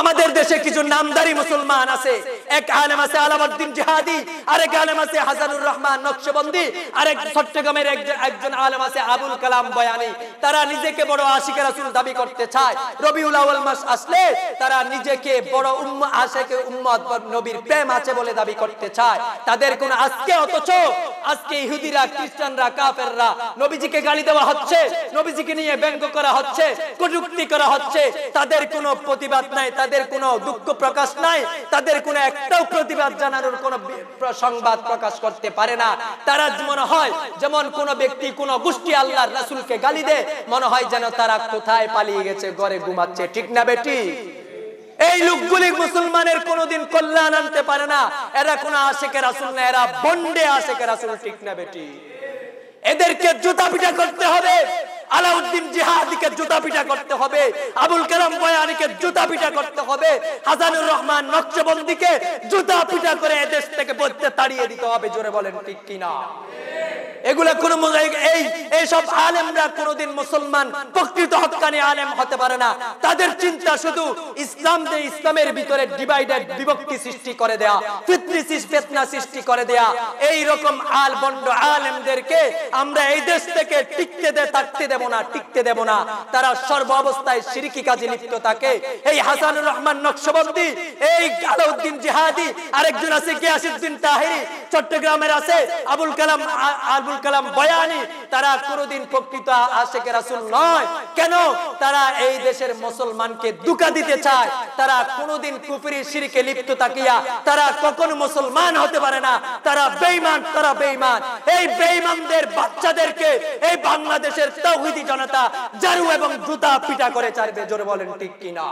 আমাদের দেশে কিছু নামদারি মুসলমান আছে এক আলেম আছে আলাউদ্দিন জিহাদি আরেক আলেম আছে হাজারুর রহমান নকশবন্দি আরেক চট্টগ্রামের একজন আলেম আছে আবুল কালাম বয়ানি তারা নিজেকে বড় আশিকের রাসূল দাবি করতে চায় রবিউল আউয়াল মাস আসলে তারা নিজেকে বড় উম্ম আশিকে উম্মত নবীর প্রেম আছে বলে দাবি করতে চায় তাদের কোন আজকে অথচ আজকে ইহুদিরা খ্রিস্টানরা কাফেররা নবীজিকে গালি দেওয়া হচ্ছে নবীজিকে নিয়ে ব্যঙ্গ করা হচ্ছে কটুক্তি করা হচ্ছে তাদের কোনো প্রতিবাদ নাই তাদের কোনো দুঃখ প্রকাশ নাই তাদের কোনো একটাও প্রতিবাদ জানানোর কোন সংবাদ প্রকাশ করতে পারে না তারা মনে হয় যেমন কোন ব্যক্তি কোন গোষ্ঠী আল্লাহর রাসুলকে গালি দেয় মনে হয় যেন তারা কোথায় পালিয়ে গেছে ঘরে ঘুমাচ্ছে ঠিক না বেটি এই লোকগুলি মুসলমানের কোনোদিন কল্যাণ আনতে পারে না এরা কোন আশেখের আসুন না এরা বন্ডে আশেখের আসুন ঠিক না বেটি এদেরকে জুতা পিঠা করতে হবে আলাউদ্দিন জিহাদিকে জুতা পিটা করতে হবে আবুল কালাম বয়ানিকে জুতা পিটা করতে হবে হাজানুর রহমান নকশবন্দিকে জুতা পিটা করে এদেশ থেকে বলতে তাড়িয়ে দিতে হবে জোরে বলেন ঠিক কিনা এগুলা কোন এই এইসব আলেমরা কোনদিন মুসলমান প্রকৃত হকানি আলেম হতে পারে না তাদের চিন্তা শুধু ইসলাম যে ইসলামের ভিতরে ডিভাইডার বিভক্তি সৃষ্টি করে দেয়া ফিতনি সৃষ্টি করে দেয়া এই রকম আল বন্ড আলেমদেরকে আমরা এই দেশ থেকে টিকতে দে থাকতে দেব না টিকতে দেব না তারা সর্ব অবস্থায় সিরিকি কাজে লিপ্ত থাকে এই হাসানুর রহমান নকশবন্দী এই আলাউদ্দিন জিহাদি আরেকজন আছে গিয়াসুদ্দিন তাহিরি চট্টগ্রামের আছে আবুল কালাম আবুল কালাম বয়ানি তারা কোনোদিন প্রকৃত আশেকের রাসুল নয় কেন তারা এই দেশের মুসলমানকে দুকা দিতে চায় তারা কোনোদিন কুপুরি সিরিকে লিপ্ত তাকিয়া তারা কখনো মুসলমান হতে পারে না তারা বেইমান তারা বেইমান এই বেইমানদের বাচ্চাদেরকে এই বাংলাদেশের তৌহিদি জনতা জারু এবং জুতা পিটা করে চাইবে জোরে বলেন ঠিক কিনা